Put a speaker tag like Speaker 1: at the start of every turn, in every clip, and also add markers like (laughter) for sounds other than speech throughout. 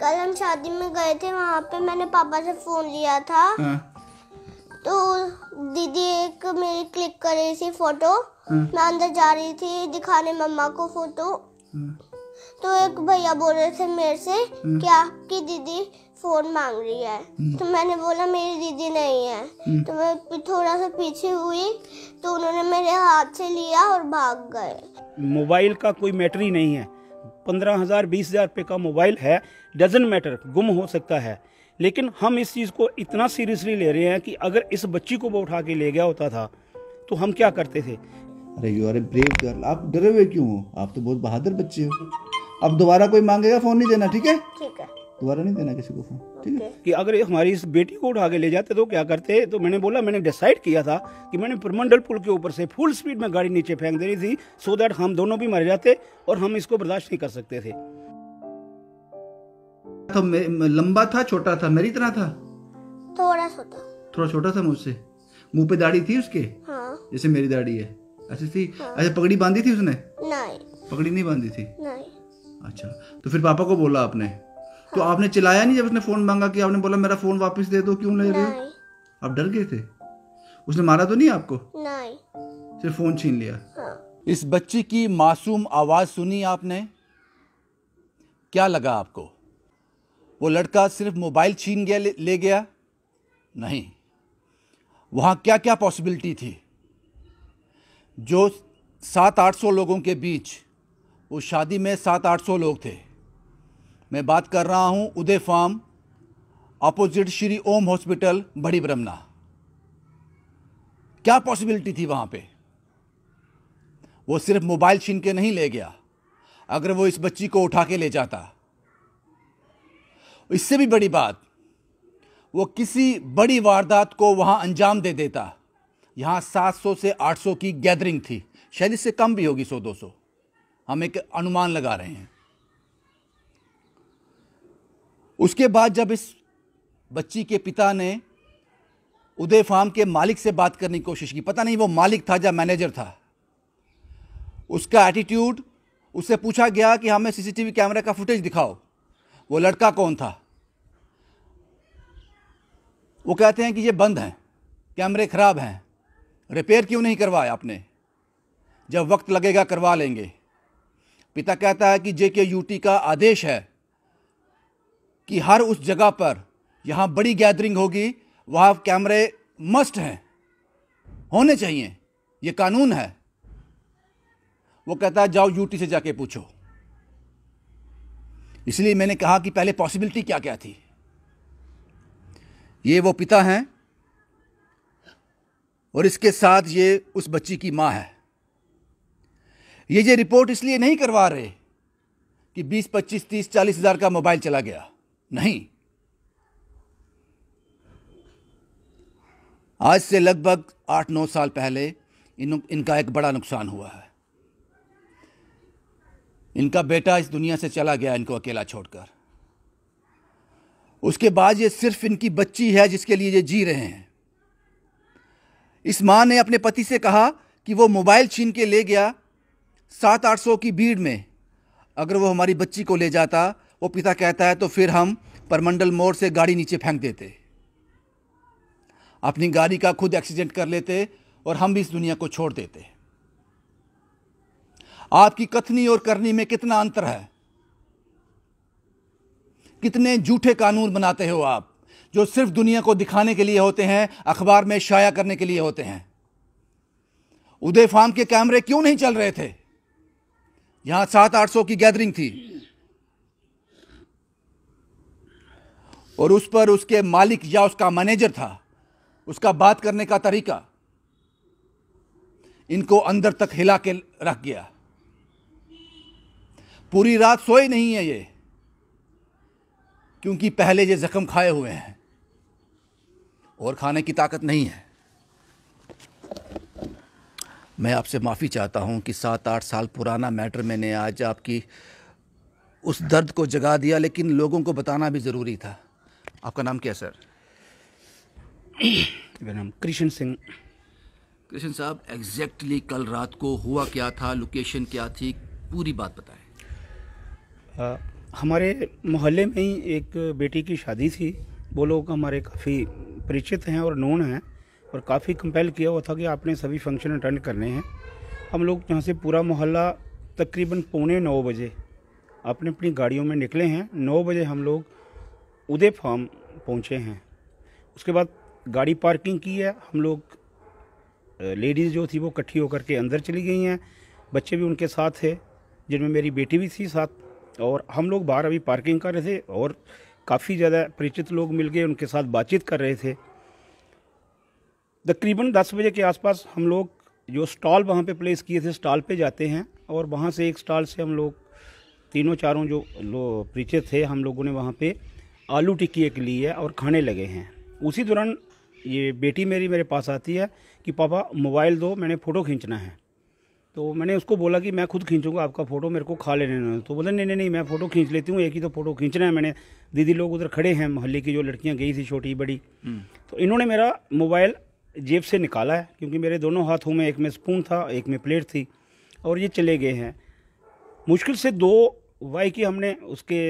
Speaker 1: कल हम शादी में गए थे वहाँ पे मैंने पापा से फोन लिया था हाँ। तो दीदी एक मेरी क्लिक कर रही थी फोटो हाँ। मैं अंदर जा रही थी दिखाने मम्मा को फोटो हाँ। तो एक भैया बोल रहे थे मेरे से हाँ। कि आपकी दीदी फोन मांग रही है हाँ। तो मैंने बोला मेरी दीदी नहीं है हाँ। तो मैं थोड़ा सा पीछे हुई तो उन्होंने मेरे हाथ से लिया और भाग गए मोबाइल का कोई मैटर ही नहीं है पंद्रह हज़ार बीस हज़ार रुपये का मोबाइल है डजेंट मैटर गुम हो सकता है लेकिन हम इस चीज़ को इतना सीरियसली ले रहे हैं कि अगर इस बच्ची को वो उठा के ले गया होता था तो हम क्या करते थे
Speaker 2: अरे you are a brave girl आप डरे हुए क्यों हो आप तो बहुत बहादुर बच्चे हो अब दोबारा कोई मांगेगा फोन नहीं देना ठीक है ठीक है दोबारा नहीं देना किसी को फोन
Speaker 1: ठीक है कि अगर हमारी इस बेटी को उठा के ले जाते तो क्या करते तो मैंने बोला मैंने डिसाइड किया था कि मैंने परमंडल पुल के ऊपर से फुल स्पीड में गाड़ी नीचे फेंक दे रही थी सो दैट हम दोनों भी मर जाते और हम इसको बर्दाश्त नहीं कर सकते थे
Speaker 2: तो लंबा था छोटा था मेरी तरह था
Speaker 1: थोड़ा छोटा
Speaker 2: थोड़ा छोटा था मुझसे मुंह पे दाढ़ी थी उसके हाँ। जैसे मेरी दाढ़ी है अच्छी थी हाँ। अच्छा पगड़ी बांधी थी उसने नहीं पगड़ी नहीं बांधी थी नहीं अच्छा तो फिर पापा को बोला आपने हाँ। तो आपने चिल्लाया नहीं जब उसने फोन मांगा कि आपने बोला मेरा फोन वापस दे दो क्यों ले रहे हो आप डर गए थे उसने मारा तो नहीं आपको नहीं सिर्फ फोन छीन लिया हाँ। इस बच्ची की मासूम आवाज सुनी आपने क्या लगा आपको वो लड़का सिर्फ मोबाइल छीन गया ले, गया नहीं वहाँ क्या क्या पॉसिबिलिटी थी जो सात आठ सौ लोगों के बीच वो शादी में सात आठ सौ लोग थे मैं बात कर रहा हूं Uday farm opposite Shri Om hospital बड़ी ब्रह्मना क्या पॉसिबिलिटी थी वहां पे वो सिर्फ मोबाइल छीन के नहीं ले गया अगर वो इस बच्ची को उठा के ले जाता इससे भी बड़ी बात वो किसी बड़ी वारदात को वहां अंजाम दे देता यहां 700 से 800 की गैदरिंग थी शायद इससे कम भी होगी 100 200 हम एक अनुमान लगा रहे हैं उसके बाद जब इस बच्ची के पिता ने उदय फार्म के मालिक से बात करने की कोशिश की पता नहीं वो मालिक था या मैनेजर था उसका एटीट्यूड उससे पूछा गया कि हमें सीसीटीवी कैमरे का फुटेज दिखाओ वो लड़का कौन था वो कहते हैं कि ये बंद हैं कैमरे ख़राब हैं रिपेयर क्यों नहीं करवाया आपने जब वक्त लगेगा करवा लेंगे पिता कहता है कि जेके यूटी का आदेश है कि हर उस जगह पर यहाँ बड़ी गैदरिंग होगी वहाँ कैमरे मस्ट हैं होने चाहिए ये कानून है वो कहता है जाओ यूटी से जाके पूछो इसलिए मैंने कहा कि पहले पॉसिबिलिटी क्या क्या थी ये वो पिता हैं और इसके साथ ये उस बच्ची की माँ है ये ये रिपोर्ट इसलिए नहीं करवा रहे कि 20, 25, 30, चालीस हज़ार का मोबाइल चला गया नहीं आज से लगभग आठ नौ साल पहले इन इनका एक बड़ा नुकसान हुआ है इनका बेटा इस दुनिया से चला गया इनको अकेला छोड़कर उसके बाद ये सिर्फ इनकी बच्ची है जिसके लिए ये जी रहे हैं इस मां ने अपने पति से कहा कि वो मोबाइल छीन के ले गया सात आठ सौ की भीड़ में अगर वो हमारी बच्ची को ले जाता वो पिता कहता है तो फिर हम परमंडल मोड़ से गाड़ी नीचे फेंक देते अपनी गाड़ी का खुद एक्सीडेंट कर लेते और हम भी इस दुनिया को छोड़ देते आपकी कथनी और करनी में कितना अंतर है कितने झूठे कानून बनाते हो आप जो सिर्फ दुनिया को दिखाने के लिए होते हैं अखबार में शाया करने के लिए होते हैं उदय फार्म के कैमरे क्यों नहीं चल रहे थे यहां सात आठ सौ की गैदरिंग थी और उस पर उसके मालिक या उसका मैनेजर था उसका बात करने का तरीका इनको अंदर तक हिला के रख गया पूरी रात सोए नहीं है ये क्योंकि पहले ये जख्म खाए हुए हैं और खाने की ताकत नहीं है मैं आपसे माफ़ी चाहता हूं कि सात आठ साल पुराना मैटर मैंने आज आपकी उस दर्द को जगा दिया लेकिन लोगों को बताना भी ज़रूरी था आपका नाम क्या सर (coughs) मेरा नाम कृष्ण सिंह कृष्ण साहब एग्जैक्टली कल रात को हुआ क्या था लोकेशन क्या थी पूरी बात बताएं
Speaker 1: हमारे मोहल्ले में ही एक बेटी की शादी थी वो लोग हमारे काफ़ी परिचित हैं और नोन हैं और काफ़ी कंपेल किया हुआ था कि आपने सभी फंक्शन अटेंड करने हैं हम लोग यहाँ से पूरा मोहल्ला तकरीबन पौने नौ बजे अपने अपनी गाड़ियों में निकले हैं नौ बजे हम लोग उदय फार्म पहुँचे हैं उसके बाद गाड़ी पार्किंग की है हम लोग लेडीज़ जो थी वो इकट्ठी होकर के अंदर चली गई हैं बच्चे भी उनके साथ थे जिनमें मेरी बेटी भी थी साथ और हम लोग बाहर अभी पार्किंग कर रहे थे और काफ़ी ज़्यादा परिचित लोग मिल गए उनके साथ बातचीत कर रहे थे तकरीबन दस बजे के आसपास हम लोग जो स्टॉल वहाँ पे प्लेस किए थे स्टॉल पे जाते हैं और वहाँ से एक स्टॉल से हम लोग तीनों चारों जो लो परिचित थे हम लोगों ने वहाँ पर आलू टिक्की एक ली है और खाने लगे हैं उसी दौरान ये बेटी मेरी मेरे पास आती है कि पापा मोबाइल दो मैंने फ़ोटो खींचना है तो मैंने उसको बोला कि मैं खुद खींचूंगा आपका फ़ोटो मेरे को खा लेने तो बोले नहीं नहीं नहीं मैं फ़ोटो खींच लेती हूँ एक ही तो फ़ोटो खींचना है मैंने दीदी लोग उधर खड़े हैं मोहल्ले की जो लड़कियाँ गई थी छोटी बड़ी हम्म। तो इन्होंने मेरा मोबाइल जेब से निकाला है क्योंकि मेरे दोनों हाथों में एक में स्पून था एक में प्लेट थी और ये चले गए हैं मुश्किल से दो वाई की हमने उसके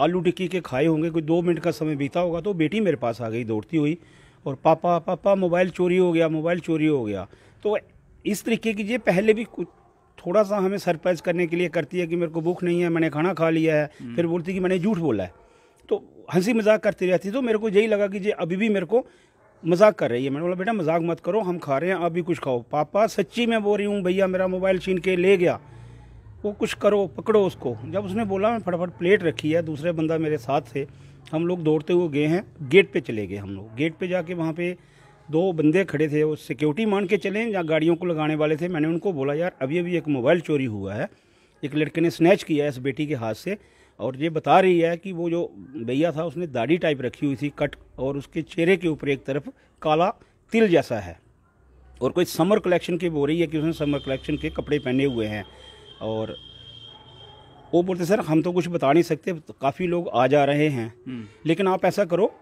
Speaker 1: आलू टिक्की के खाए होंगे कोई दो मिनट का समय बीता होगा तो बेटी मेरे पास आ गई दौड़ती हुई और पापा पापा मोबाइल चोरी हो गया मोबाइल चोरी हो गया तो इस तरीके की ये पहले भी कुछ थोड़ा सा हमें सरप्राइज करने के लिए करती है कि मेरे को भूख नहीं है मैंने खाना खा लिया है हम्म। फिर बोलती कि मैंने झूठ बोला है तो हंसी मजाक करती रहती तो मेरे को यही लगा कि ये अभी भी मेरे को मजाक कर रही है मैंने बोला बेटा मजाक मत करो हम खा रहे हैं आप भी कुछ खाओ पापा सच्ची मैं बोल रही हूँ भैया मेरा मोबाइल छीन के ले गया वो कुछ करो पकड़ो उसको जब उसने बोला मैं फटाफट प्लेट रखी है दूसरे बंदा मेरे साथ थे हम लोग दौड़ते हुए गए हैं गेट पे चले गए हम लोग गेट पे जाके वहाँ पे दो बंदे खड़े थे वो सिक्योरिटी मान के चले या गाड़ियों को लगाने वाले थे मैंने उनको बोला यार अभी अभी एक मोबाइल चोरी हुआ है एक लड़के ने स्नैच किया है इस बेटी के हाथ से और ये बता रही है कि वो जो भैया था उसने दाढ़ी टाइप रखी हुई थी कट और उसके चेहरे के ऊपर एक तरफ काला तिल जैसा है और कोई समर कलेक्शन की बोल रही है कि उसने समर कलेक्शन के कपड़े पहने हुए हैं और वो बोलते सर हम तो कुछ बता नहीं सकते तो काफ़ी लोग आ जा रहे हैं हम्म। लेकिन आप ऐसा करो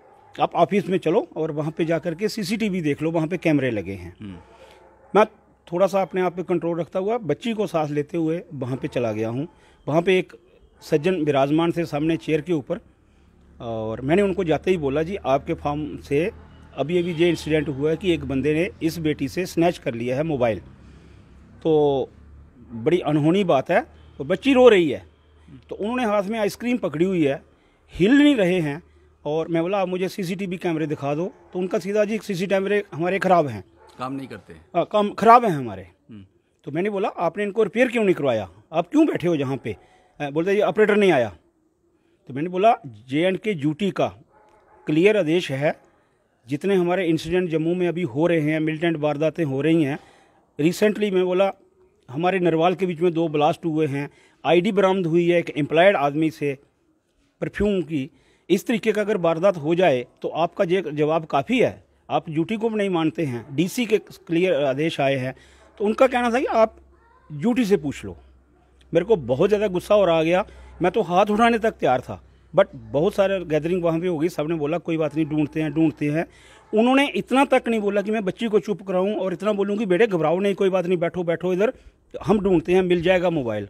Speaker 1: आप ऑफिस में चलो और वहाँ पे जा कर के सीसीटीवी देख लो वहाँ पे कैमरे लगे हैं हम्म। मैं थोड़ा सा अपने आप पे कंट्रोल रखता हुआ बच्ची को सांस लेते हुए वहाँ पे चला गया हूँ वहाँ पे एक सज्जन विराजमान थे सामने चेयर के ऊपर और मैंने उनको जाते ही बोला जी आपके फॉर्म से अभी अभी ये इंसिडेंट हुआ है कि एक बंदे ने इस बेटी से स्नैच कर लिया है मोबाइल तो बड़ी अनहोनी बात है और बच्ची रो रही है तो उन्होंने हाथ में आइसक्रीम पकड़ी हुई है हिल नहीं रहे हैं और मैं बोला आप मुझे सीसीटीवी कैमरे दिखा दो तो उनका सीधा जी सीसी कैमरे हमारे ख़राब हैं काम नहीं करते आ, हाँ, काम ख़राब हैं हमारे हम्म। तो मैंने बोला आपने इनको रिपेयर क्यों नहीं करवाया आप क्यों बैठे हो यहाँ पे बोलते जी ऑपरेटर नहीं आया तो मैंने बोला जे एंड के ड्यूटी का क्लियर आदेश है जितने हमारे इंसिडेंट जम्मू में अभी हो रहे हैं मिलिटेंट वारदातें हो रही हैं रिसेंटली मैं बोला हमारे नरवाल के बीच में दो ब्लास्ट हुए हैं आईडी बरामद हुई है एक एम्प्लॉयड आदमी से परफ्यूम की इस तरीके का अगर वारदात हो जाए तो आपका जे जवाब काफ़ी है आप ड्यूटी को भी नहीं मानते हैं डीसी के क्लियर आदेश आए हैं तो उनका कहना था कि आप ड्यूटी से पूछ लो मेरे को बहुत ज़्यादा गुस्सा और आ गया मैं तो हाथ उठाने तक तैयार था बट बहुत सारे गैदरिंग वहाँ हो गई सब ने बोला कोई बात नहीं ढूंढते हैं ढूंढते हैं उन्होंने इतना तक नहीं बोला कि मैं बच्ची को चुप कराऊं और इतना बोलूँ कि बेटे घबराओ नहीं कोई बात नहीं बैठो बैठो इधर हम ढूंढते हैं मिल जाएगा मोबाइल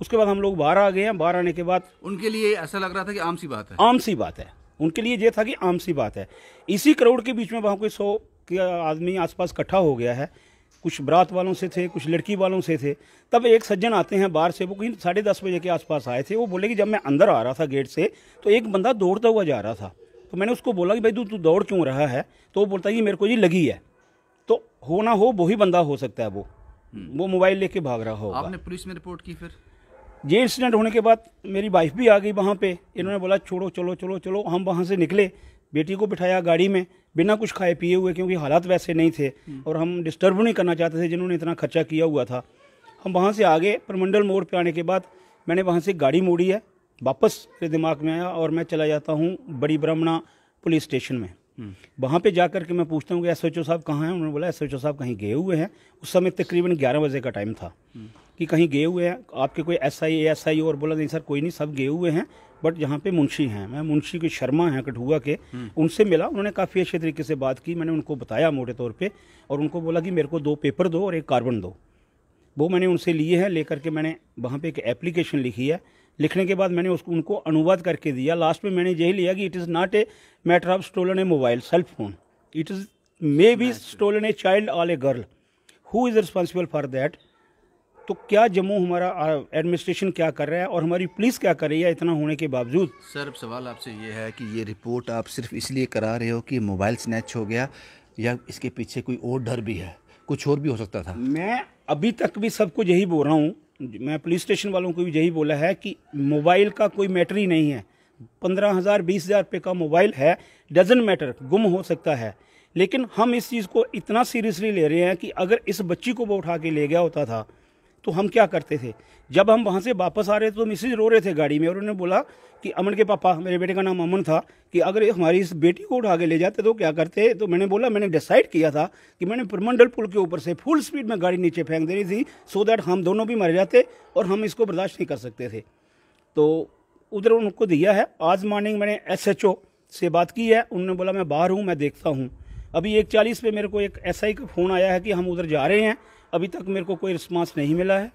Speaker 1: उसके बाद हम लोग बाहर आ गए हैं बाहर आने के बाद
Speaker 2: उनके लिए ऐसा लग रहा था कि आम सी बात है आम
Speaker 1: सी बात है उनके लिए ये था कि आम सी बात है इसी करोड़ के बीच में वहाँ कोई सौ के आदमी आसपास इकट्ठा हो गया है कुछ बरात वालों से थे कुछ लड़की वालों से थे तब एक सज्जन आते हैं बाहर से वो कहीं साढ़े दस बजे के आसपास आए थे वो बोले कि जब मैं अंदर आ रहा था गेट से तो एक बंदा दौड़ता हुआ जा रहा था तो मैंने उसको बोला कि भाई तू तू दौड़ क्यों रहा है तो वो बोलता है कि मेरे को ये लगी है तो हो ना हो वो ही बंदा हो सकता है वो हम्म। वो मोबाइल लेके भाग रहा होगा आपने
Speaker 2: पुलिस में रिपोर्ट की फिर
Speaker 1: ये इंसिडेंट होने के बाद मेरी वाइफ भी आ गई वहाँ पे इन्होंने बोला छोड़ो चलो चलो चलो हम वहाँ से निकले बेटी को बिठाया गाड़ी में बिना कुछ खाए पिए हुए क्योंकि हालात वैसे नहीं थे हम्म। और हम डिस्टर्ब नहीं करना चाहते थे जिन्होंने इतना खर्चा किया हुआ था हम वहाँ से आगे परमंडल मोड़ पर आने के बाद मैंने वहाँ से गाड़ी मोड़ी है वापस मेरे दिमाग में आया और मैं चला जाता हूँ बड़ी ब्रह्मणा पुलिस स्टेशन में वहाँ पे जा कर के मैं पूछता हूँ कि एस एच ओ साहब कहाँ हैं उन्होंने बोला एस एच ओ साहब कहीं गए हुए हैं उस समय तकरीबन ग्यारह बजे का टाइम था कि कहीं गए हुए हैं आपके कोई एस आई एस आई और बोला नहीं सर कोई नहीं सब गए हुए हैं बट यहाँ पे मुंशी हैं मैं मुंशी के शर्मा हैं कठुआ के उनसे मिला उन्होंने काफ़ी अच्छे तरीके से बात की मैंने उनको बताया मोटे तौर पर और उनको बोला कि मेरे को दो पेपर दो और एक कार्बन दो वो मैंने उनसे लिए हैं लेकर के मैंने वहाँ पर एक एप्लीकेशन लिखी है लिखने के बाद मैंने उसको उनको अनुवाद करके दिया लास्ट में मैंने यही लिया कि it is not a matter of stolen a mobile cell phone it is may be stolen a child all a girl who is responsible for that तो क्या जम्मू हमारा एडमिनिस्ट्रेशन क्या कर रहा है और हमारी पुलिस क्या कर रही है इतना होने के बावजूद सर
Speaker 2: सवाल आपसे ये है कि ये रिपोर्ट आप सिर्फ इसलिए करा रहे हो कि मोबाइल स्नैच हो गया या इसके पीछे कोई और डर भी है कुछ और भी हो सकता था मैं अभी तक भी सबको यही बोल रहा हूँ
Speaker 1: मैं पुलिस स्टेशन वालों को भी यही बोला है कि मोबाइल का कोई मैटर ही नहीं है पंद्रह हज़ार बीस हज़ार रुपये का मोबाइल है डजन मैटर गुम हो सकता है लेकिन हम इस चीज़ को इतना सीरियसली ले रहे हैं कि अगर इस बच्ची को वो उठा के ले गया होता था तो हम क्या करते थे जब हम वहाँ से वापस आ रहे थे तो मिसेज रो रहे थे गाड़ी में और उन्होंने बोला कि अमन के पापा मेरे बेटे का नाम अमन था कि अगर हमारी इस बेटी को उठा के ले जाते तो क्या करते तो मैंने बोला मैंने डिसाइड किया था कि मैंने परमंडल पुल के ऊपर से फुल स्पीड में गाड़ी नीचे फेंक दे रही थी सो दैट हम दोनों भी मर जाते और हम इसको बर्दाश्त नहीं कर सकते थे तो उधर उनको दिया है आज मॉर्निंग मैंने एस से बात की है उन्होंने बोला मैं बाहर हूँ मैं देखता हूँ अभी एक चालीस पे मेरे को एक एस का फ़ोन आया है कि हम उधर जा रहे हैं अभी तक मेरे को कोई रिस्पॉन्स नहीं मिला है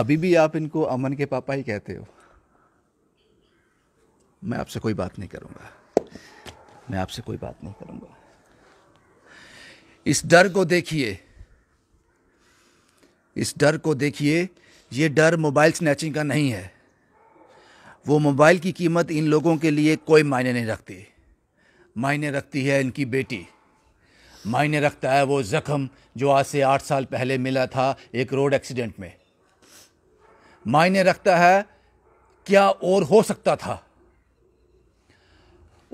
Speaker 2: अभी भी आप इनको अमन के पापा ही कहते हो मैं आपसे कोई बात नहीं करूंगा मैं आपसे कोई बात नहीं करूंगा इस डर को देखिए इस डर को देखिए ये डर मोबाइल स्नैचिंग का नहीं है वो मोबाइल की कीमत इन लोगों के लिए कोई मायने नहीं रखती मायने रखती है इनकी बेटी मायने रखता है वो ज़ख्म जो आज से आठ साल पहले मिला था एक रोड एक्सीडेंट में मायने रखता है क्या और हो सकता था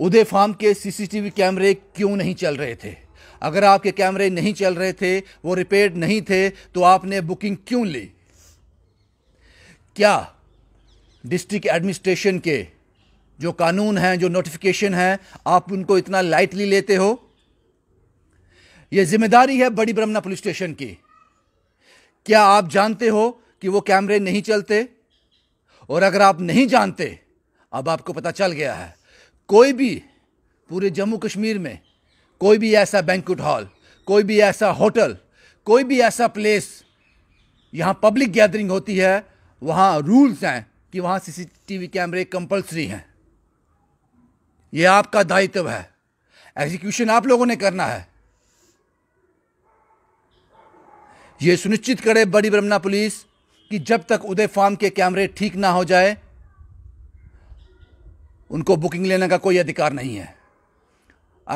Speaker 2: उदय फार्म के सीसीटीवी कैमरे क्यों नहीं चल रहे थे अगर आपके कैमरे नहीं चल रहे थे वो रिपेयर नहीं थे तो आपने बुकिंग क्यों ली क्या डिस्ट्रिक्ट एडमिनिस्ट्रेशन के जो कानून हैं जो नोटिफिकेशन हैं आप उनको इतना लाइटली लेते हो ये जिम्मेदारी है बड़ी ब्रह्मना पुलिस स्टेशन की क्या आप जानते हो कि वो कैमरे नहीं चलते और अगर आप नहीं जानते अब आपको पता चल गया है कोई भी पूरे जम्मू कश्मीर में कोई भी ऐसा बैंकुट हॉल कोई भी ऐसा होटल कोई भी ऐसा प्लेस यहाँ पब्लिक गैदरिंग होती है वहाँ रूल्स हैं कि वहाँ सीसीटीवी कैमरे कंपलसरी हैं ये आपका दायित्व है एग्जीक्यूशन आप लोगों ने करना है ये सुनिश्चित करे बड़ी ब्रह्मणा पुलिस कि जब तक उदय फार्म के कैमरे ठीक ना हो जाए उनको बुकिंग लेने का कोई अधिकार नहीं है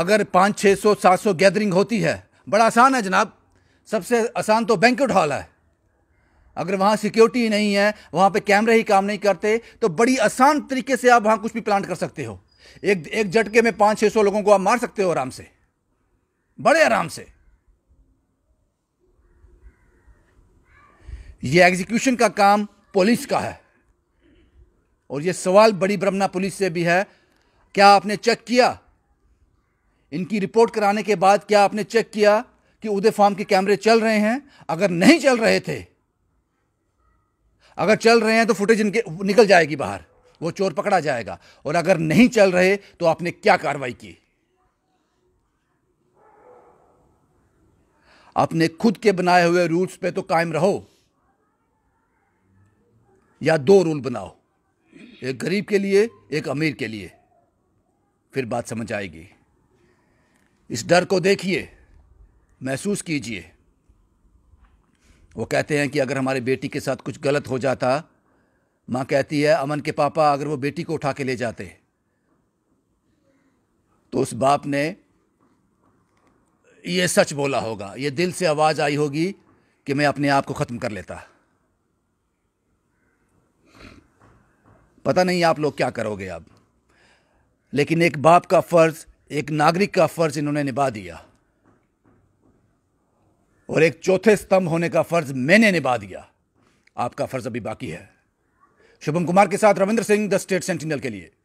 Speaker 2: अगर पाँच छः सौ सात सौ गैदरिंग होती है बड़ा आसान है जनाब सबसे आसान तो बैंक हॉल है अगर वहां सिक्योरिटी नहीं है वहां पे कैमरे ही काम नहीं करते तो बड़ी आसान तरीके से आप वहां कुछ भी प्लांट कर सकते हो एक एक झटके में पांच छह सौ लोगों को आप मार सकते हो आराम से बड़े आराम से यह एग्जीक्यूशन का काम पुलिस का है और यह सवाल बड़ी ब्रह्मना पुलिस से भी है क्या आपने चेक किया इनकी रिपोर्ट कराने के बाद क्या आपने चेक किया कि उदय फार्म के कैमरे चल रहे हैं अगर नहीं चल रहे थे अगर चल रहे हैं तो फुटेज इनके निकल जाएगी बाहर वो चोर पकड़ा जाएगा और अगर नहीं चल रहे तो आपने क्या कार्रवाई की अपने खुद के बनाए हुए रूल्स पे तो कायम रहो या दो रूल बनाओ एक गरीब के लिए एक अमीर के लिए फिर बात समझ आएगी इस डर को देखिए महसूस कीजिए वो कहते हैं कि अगर हमारी बेटी के साथ कुछ गलत हो जाता माँ कहती है अमन के पापा अगर वो बेटी को उठा के ले जाते तो उस बाप ने ये सच बोला होगा ये दिल से आवाज़ आई होगी कि मैं अपने आप को ख़त्म कर लेता पता नहीं आप लोग क्या करोगे अब लेकिन एक बाप का फ़र्ज़ एक नागरिक का फ़र्ज़ इन्होंने निभा दिया और एक चौथे स्तंभ होने का फर्ज मैंने निभा दिया आपका फर्ज अभी बाकी है शुभम कुमार के साथ Ravindra Singh the State Sentinel के लिए